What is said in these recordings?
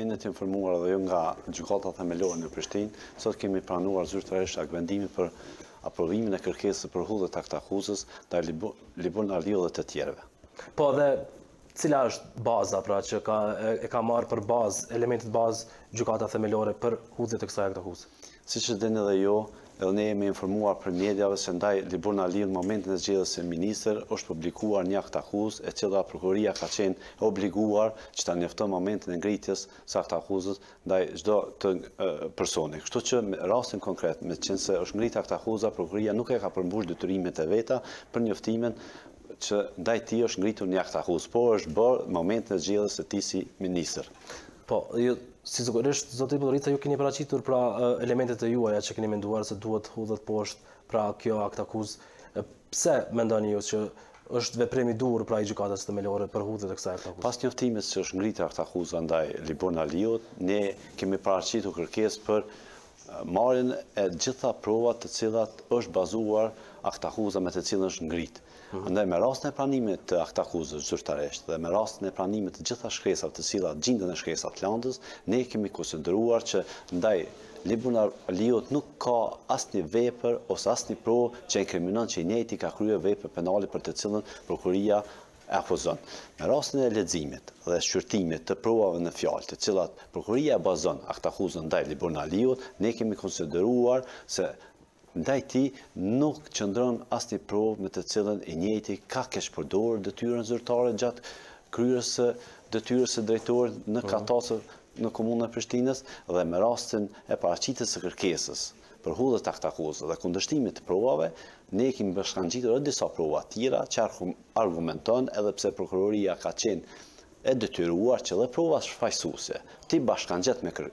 i të informuar dhe jo nga gjukata Themelore në Prishtinë, sot kemi pranuar zyrë akvendimi për aprovimin e kërkesë për hudhe të aktahuzës dhe e në ardhjo dhe të tjereve. Po dhe cila është baza pra që e ka marë për bazë, elementit bazë gjukata themelore për hudhjet e kësa e këta hudhjet? Si që dhe në dhe jo, edhe ne jemi informuar për medjave se ndaj Libor Nalin në momentin e zgjedhës se minister është publikuar një akt akuz e cila prokuroria ka qenë obliguar që ta njëftë momentin e ngritjes sa akt akuzës ndaj gjdo të personi. Kështu që rastin konkret me qenë se është ngritë akt akuzëa, prokuroria nuk e ka përmbush dëtërimet e veta për njëftimin që ndaj ti është ngritur një akt akuzë, po është bërë moment në gjithës të ti si minister. Po, si zëgërisht, zotë i ju keni paracitur pra elementet e juaja që keni menduar se duhet hudhët poshtë pra kjo akt akuzë. Pse mendoni ju që është vepremi dur pra i gjukatës të melore për hudhët e kësa akt akuzë? Pas njoftimis që është ngritë akt akuzë ndaj Libona Liot, ne kemi paracitur kërkes për marin e gjitha provat të cilat është bazuar aktakuza me të cilën është ngritë. Mhm. Ndaj me rast në e pranimit të aktakuzës gjërështaresht dhe me rast në e pranimit të gjitha shkresat të cilat gjindën e shkresat të landës, ne kemi konsideruar që ndaj Libunar Liot nuk ka asni vepër ose asni provë që e kriminon që i njëti ka kryo vepër penali për të cilën prokuria akuzon. Në rastin e ledzimit dhe shqyrtimit të provave në fjallë të cilat prokuria bazon akta huzën ndaj Liburnaliut, ne kemi konsideruar se ndaj ti nuk qëndron asë një provë me të cilën e njëti ka kesh përdorë dëtyrën zërtare gjatë kryrës dëtyrës e drejtorë në po. katasër në komunën e Prishtinës dhe me rastin e paracitës e kërkesës për hudhe të aktakuzë dhe kundështimit të provave, ne kemi bëshkan gjitur edhe disa prova tjera që argumenton edhe pse prokuroria ka qenë e detyruar që dhe prova shfajsuse, ti bashkan gjithë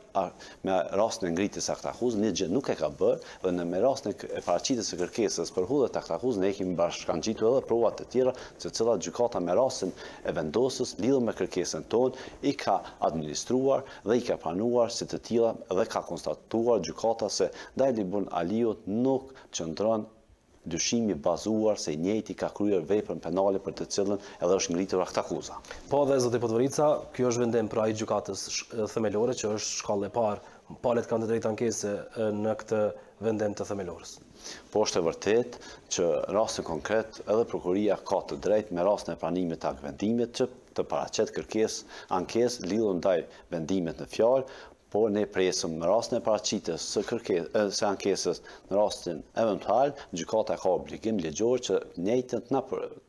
me rastën e ngritës a këta huzën, një gjithë nuk e ka bërë, dhe në me rastën e faracitës e kërkesës për hudet a këta huzën, kemi bashkan gjithë edhe prova të tjera, që cëla gjukata me rastën e vendosës, lidhë me kërkesën tonë, i ka administruar dhe i ka panuar se të tjela dhe ka konstatuar gjukata se dajli bun aliot nuk qëndronë dyshimi bazuar se njëti ka kryer veprën penale për të cilën edhe është ngritur akt kuza. Po dhe zot e kjo është vendim për ai gjykatës themelore që është shkallë e parë, palet kanë të drejtë ankesë në këtë vendim të themelorës. Po është e vërtet që rrasën konkret edhe prokuria ka të drejtë me rastin e pranimit të akt që të paraqet kërkesë ankesë lidhur ndaj vendimit në fjalë, por ne presëm në rastën e paracitës së ankesës në rastën eventual, në gjukata ka obligim legjor që njëjtën të në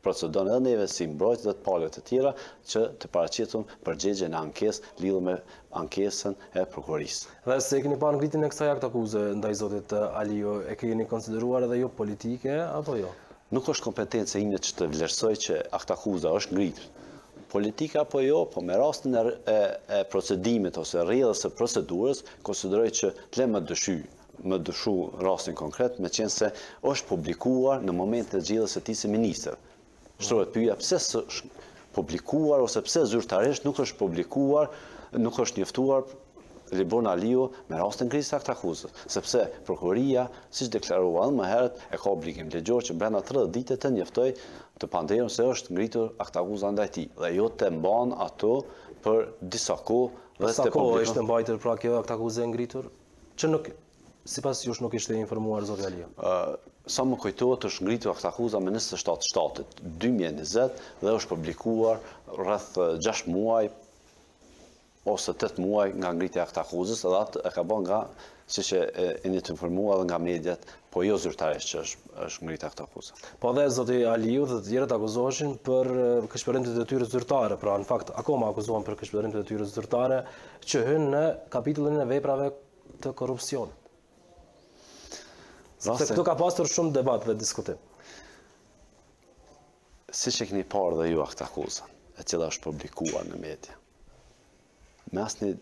procedon edhe neve si mbrojtë dhe të palët të tjera që të paracitëm përgjegje në ankesë lidhë me ankesën e prokurisë. Dhe se e keni pa në gritin e kësa jakt akuzë, ndaj zotit Alijo, e keni konsideruar edhe jo politike, apo jo? Nuk është kompetencë e ime që të vlerësoj që akta kuza është ngritë, politika apo jo, po me rastin e procedimit ose rrëdhës e procedurës, konsideroj që të le më dëshy, më dëshu rastin konkret, me qenë se është publikuar në moment të gjithës e ti si minister. Shtrojë të mm. pyja, pëse së është publikuar, ose pëse zyrtarisht nuk është publikuar, nuk është njëftuar Libon Aliu me rastën krisë aktakuzës, sepse Prokuria, si që deklarua më herët, e ka obligim legjor që brenda 30 dite të njëftoj të panderëm se është ngritur aktakuzë andajti dhe jo të mban ato për disa ko dhe të publikon. Disa ko është mbajtër pra kjo aktakuzë e ngritur? Që nuk, si pas jush nuk ishte informuar Zotë Alio? Sa më kujtojtë është ngritur aktakuza me 27 shtatët 2020 dhe është publikuar rrëth 6 muaj ose të muaj nga ngritja këta akuzës edhe atë e ka bo nga si që e një të informua dhe nga medjet, po jo zyrtarisht që është, është ngritja këta akuzës. Po dhe zëti Aliju dhe të tjere të akuzoshin për të të tyre zyrtare, pra në fakt akoma akuzohen për të të tyre zyrtare që hynë në kapitullin e veprave të korupcion. Se këtu ka pasur shumë debat dhe diskutim. Si që këni parë dhe ju a këta akuzën, e cila është publikuar në medje, me asë një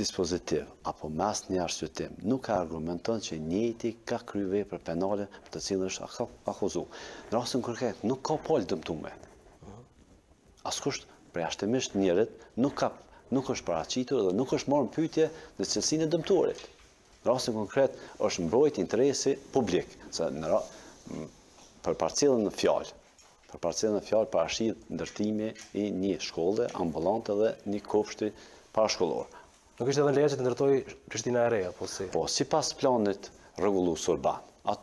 dispozitiv, apo me asë një arsutim, nuk ka argumenton që njëti ka kryve për penale për të cilë është akuzu. Në rrasën kërket, nuk ka poli dëmtume. Asë kusht, preja shtemisht njërit, nuk ka nuk është paracitur dhe nuk është morën pytje në cilësin e dëmtuarit. Në rrasën konkret është mbrojt interesi publik, se në rrasën për parcilën në fjallë për parcelën e fjalë parashi ndërtimi i një shkolle ambullante dhe një kopshti parashkollor. Nuk ishte edhe leje që të ndërtoj Prishtina e re apo si? Po, sipas planit rregullues urban, at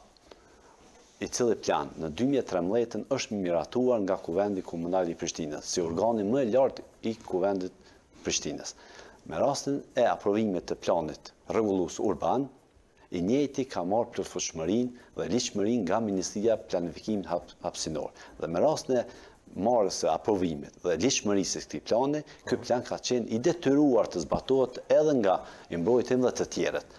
i cili plan në 2013 është miratuar nga kuvendi komunal i Prishtinës, si organi më i lartë i kuvendit Prishtinës. Me rastin e aprovimit të planit rregullues urban, i njëti ka marrë për fëshmërin dhe liqëmërin nga Ministria Planifikim Hapsinor. Dhe me rrasë në marrës e aprovimit dhe liqëmërisë e këti plane, këj plan ka qenë i detyruar të zbatohet edhe nga imbrojtim dhe të tjeret.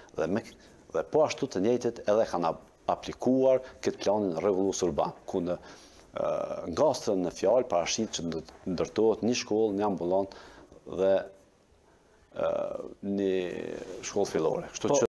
Dhe po ashtu të njëtet edhe kanë aplikuar këtë planin regullus urban, ku në ngastrën në fjallë parashit që ndërtohet një shkollë, një ambulant dhe një shkollë filore.